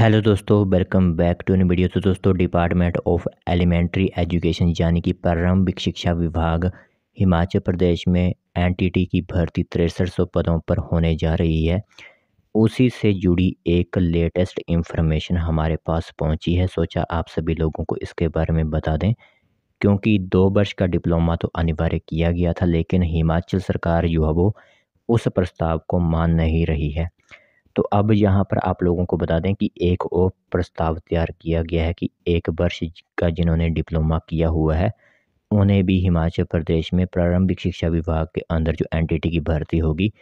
hello दोस्तों welcome back to इन video तो दोस्तों डिपार्टमेंट ऑफ एलिमेंट्री एजुकेशन यानी कि प्रारंभिक शिक्षा विभाग हिमाचल प्रदेश में एनटीटी की भर्ती तिरसठ सौ पदों पर होने जा रही है उसी से जुड़ी एक लेटेस्ट इन्फॉर्मेशन हमारे पास पहुंची है सोचा आप सभी लोगों को इसके बारे में बता दें क्योंकि दो वर्ष का डिप्लोमा तो अनिवार्य किया गया था लेकिन हिमाचल सरकार जो है वो उस प्रस्ताव को मान नहीं रही है तो अब यहाँ पर आप लोगों को बता दें कि एक और प्रस्ताव तैयार किया गया है कि एक वर्ष का जिन्होंने डिप्लोमा किया हुआ है उन्हें भी हिमाचल प्रदेश में प्रारंभिक शिक्षा विभाग के अंदर जो एन की भर्ती होगी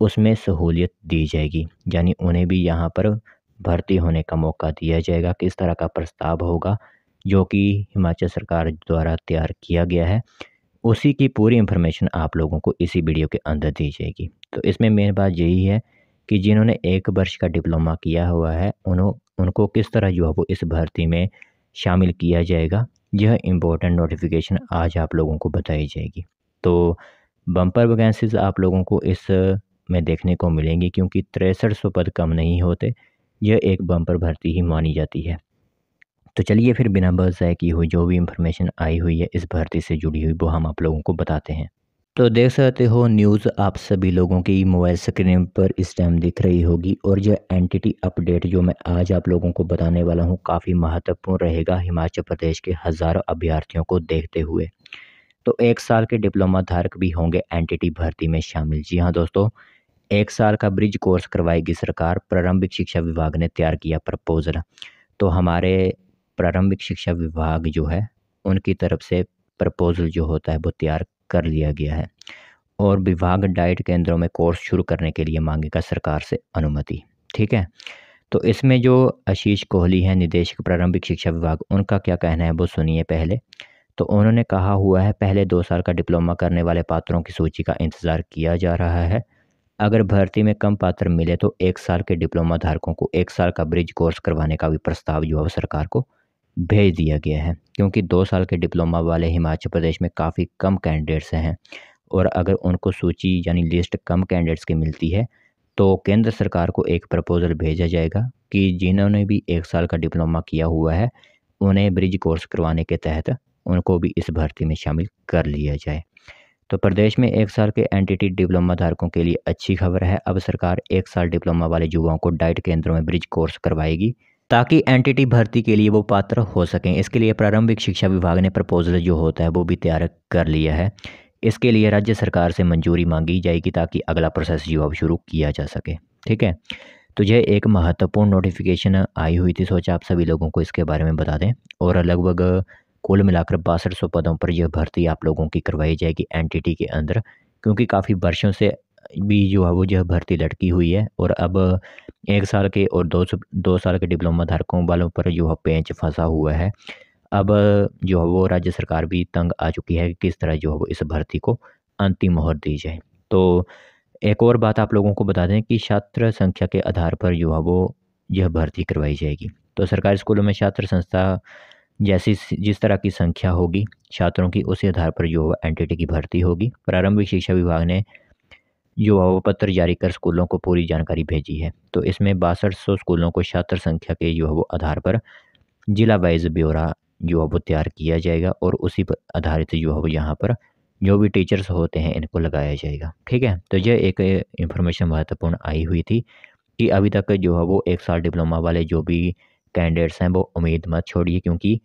उसमें सहूलियत दी जाएगी यानी उन्हें भी यहाँ पर भर्ती होने का मौका दिया जाएगा किस तरह का प्रस्ताव होगा जो कि हिमाचल सरकार द्वारा तैयार किया गया है उसी की पूरी इन्फॉर्मेशन आप लोगों को इसी वीडियो के अंदर दी जाएगी तो इसमें मेन बात यही है कि जिन्होंने एक वर्ष का डिप्लोमा किया हुआ है उन्हों उनको किस तरह जो है वो इस भर्ती में शामिल किया जाएगा यह इम्पोर्टेंट नोटिफिकेशन आज आप लोगों को बताई जाएगी तो बम्पर वैकेंसीज आप लोगों को इस में देखने को मिलेंगी क्योंकि तिरसठ सौ पद कम नहीं होते यह एक बम्पर भर्ती ही मानी जाती है तो चलिए फिर बिना बस जाए कि हुई जो भी इंफॉर्मेशन आई हुई है इस भर्ती से जुड़ी हुई वो हम आप लोगों को बताते हैं तो देख सकते हो न्यूज़ आप सभी लोगों की मोबाइल स्क्रीन पर इस टाइम दिख रही होगी और यह एंटिटी अपडेट जो मैं आज आप लोगों को बताने वाला हूं काफ़ी महत्वपूर्ण रहेगा हिमाचल प्रदेश के हज़ारों अभ्यर्थियों को देखते हुए तो एक साल के डिप्लोमा धारक भी होंगे एंटिटी भर्ती में शामिल जी हाँ दोस्तों एक साल का ब्रिज कोर्स करवाएगी सरकार प्रारंभिक शिक्षा विभाग ने तैयार किया प्रपोजल तो हमारे प्रारंभिक शिक्षा विभाग जो है उनकी तरफ से प्रपोजल जो होता है वो तैयार कर लिया गया है और विभाग डाइट केंद्रों में कोर्स शुरू करने के लिए मांगेगा सरकार से अनुमति ठीक है तो इसमें जो आशीष कोहली हैं निदेशक प्रारंभिक शिक्षा विभाग उनका क्या कहना है वो सुनिए पहले तो उन्होंने कहा हुआ है पहले दो साल का डिप्लोमा करने वाले पात्रों की सूची का इंतज़ार किया जा रहा है अगर भर्ती में कम पात्र मिले तो एक साल के डिप्लोमा धारकों को एक साल का ब्रिज कोर्स करवाने का भी प्रस्ताव युवा सरकार को भेज दिया गया है क्योंकि दो साल के डिप्लोमा वाले हिमाचल प्रदेश में काफ़ी कम कैंडिडेट्स हैं और अगर उनको सूची यानी लिस्ट कम कैंडिडेट्स की मिलती है तो केंद्र सरकार को एक प्रपोज़ल भेजा जाएगा कि जिन्होंने भी एक साल का डिप्लोमा किया हुआ है उन्हें ब्रिज कोर्स करवाने के तहत उनको भी इस भर्ती में शामिल कर लिया जाए तो प्रदेश में एक साल के एनटीटी डिप्लोमा धारकों के लिए अच्छी खबर है अब सरकार एक साल डिप्लोमा वाले युवाओं को डाइट केंद्रों में ब्रिज कोर्स करवाएगी ताकि एनटीटी भर्ती के लिए वो पात्र हो सकें इसके लिए प्रारंभिक शिक्षा विभाग ने प्रपोजल जो होता है वो भी तैयार कर लिया है इसके लिए राज्य सरकार से मंजूरी मांगी जाएगी ताकि अगला प्रोसेस जो अब शुरू किया जा सके ठीक है तो यह एक महत्वपूर्ण नोटिफिकेशन आई हुई थी सोचा आप सभी लोगों को इसके बारे में बता दें और लगभग कुल मिलाकर बासठ सौ पदों पर यह भर्ती आप लोगों की करवाई जाएगी एनटीटी के अंदर क्योंकि काफ़ी वर्षों से भी जो है वो जो भर्ती लटकी हुई है और अब एक साल के और दो दो साल के डिप्लोमा धारकों वालों पर जो है पेंच फंसा हुआ है अब जो है वो राज्य सरकार भी तंग आ चुकी है कि किस तरह जो है वो इस भर्ती को अंतिम मोहर दी जाए तो एक और बात आप लोगों को बता दें कि छात्र संख्या के आधार पर जो है वो यह भर्ती करवाई जाएगी तो सरकारी स्कूलों में छात्र संस्था जैसी जिस तरह की संख्या होगी छात्रों की उसी आधार पर जो एनटीटी की भर्ती होगी प्रारंभिक शिक्षा विभाग ने युवाओं पत्र जारी कर स्कूलों को पूरी जानकारी भेजी है तो इसमें बासठ सौ स्कूलों को छात्र संख्या के युवा आधार पर जिला वाइज ब्यौरा युवा तैयार किया जाएगा और उसी पर आधारित युवा यहाँ पर जो भी टीचर्स होते हैं इनको लगाया जाएगा ठीक है तो यह एक इन्फॉर्मेशन महत्वपूर्ण आई हुई थी कि अभी तक जो है वो एक साल डिप्लोमा वाले जो भी कैंडिडेट्स हैं वो उम्मीद मत छोड़िए क्योंकि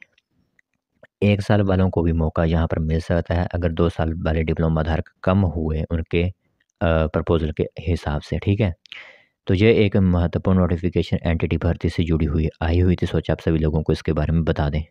एक साल वालों को भी मौका यहाँ पर मिल सकता है अगर दो साल वाले डिप्लोमा धारक कम हुए उनके प्रपोज़ल के हिसाब से ठीक है तो ये एक महत्वपूर्ण नोटिफिकेशन एंटिटी भर्ती से जुड़ी हुई आई हुई थी सोचा आप सभी लोगों को इसके बारे में बता दें